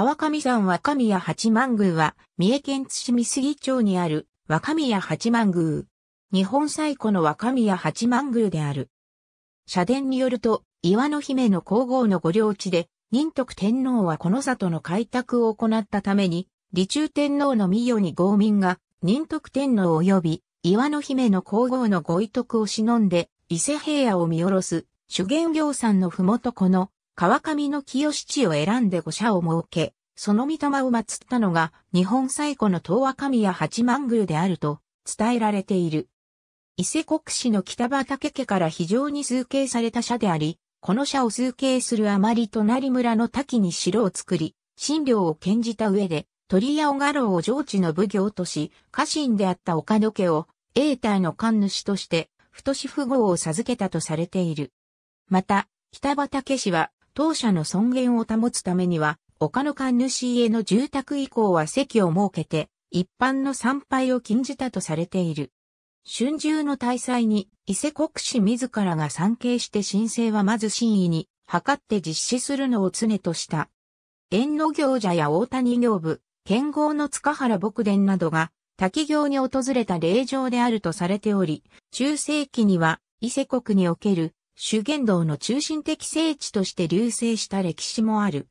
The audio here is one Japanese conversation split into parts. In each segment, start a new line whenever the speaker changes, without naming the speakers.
川上山若宮八幡宮は、三重県津市三杉町にある若宮八幡宮。日本最古の若宮八幡宮である。社殿によると、岩の姫の皇后の御領地で、仁徳天皇はこの里の開拓を行ったために、李中天皇の御代に豪民が、仁徳天皇及び、岩の姫の皇后のご遺徳を忍んで、伊勢平野を見下ろす、修験行山のふもとこの、川上の清七を選んで御社を設け、その御霊を祀ったのが日本最古の東和神谷八幡宮であると伝えられている。伊勢国市の北畠家から非常に崇敬された社であり、この社を崇敬するあまり隣村の滝に城を作り、神領を献じた上で、鳥や小画楼を上智の奉行とし、家臣であった岡野家を永代の官主として、太子富豪を授けたとされている。また、北畠氏は当社の尊厳を保つためには、丘の神主への住宅以降は席を設けて、一般の参拝を禁じたとされている。春秋の大祭に、伊勢国士自らが参詣して申請はまず真意に、図って実施するのを常とした。縁の行者や大谷行部、剣豪の塚原牧伝などが、滝行に訪れた霊場であるとされており、中世紀には、伊勢国における修験道の中心的聖地として隆盛した歴史もある。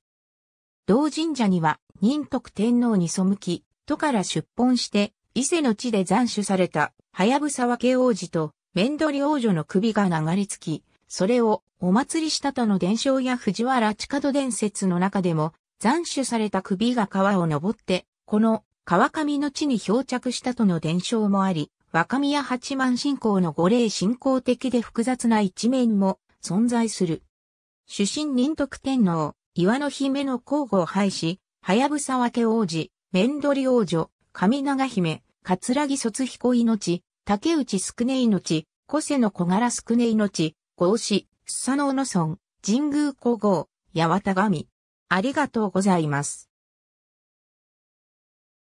同神社には、仁徳天皇に背き、都から出奔して、伊勢の地で斬首された、はやぶさ分け王子と、面取り王女の首が流れ着き、それをお祭りしたとの伝承や藤原近戸伝説の中でも、斬首された首が川を登って、この川上の地に漂着したとの伝承もあり、若宮八幡信仰の五霊信仰的で複雑な一面も存在する。主神仁徳天皇、岩の姫の皇后廃止、はやぶさ分け王子、面取り王女、上長姫、桂木卒彦命、竹内宿根命、古瀬の小柄宿根命、合子、須佐野の村、神宮皇后、八幡神。ありがとうございます。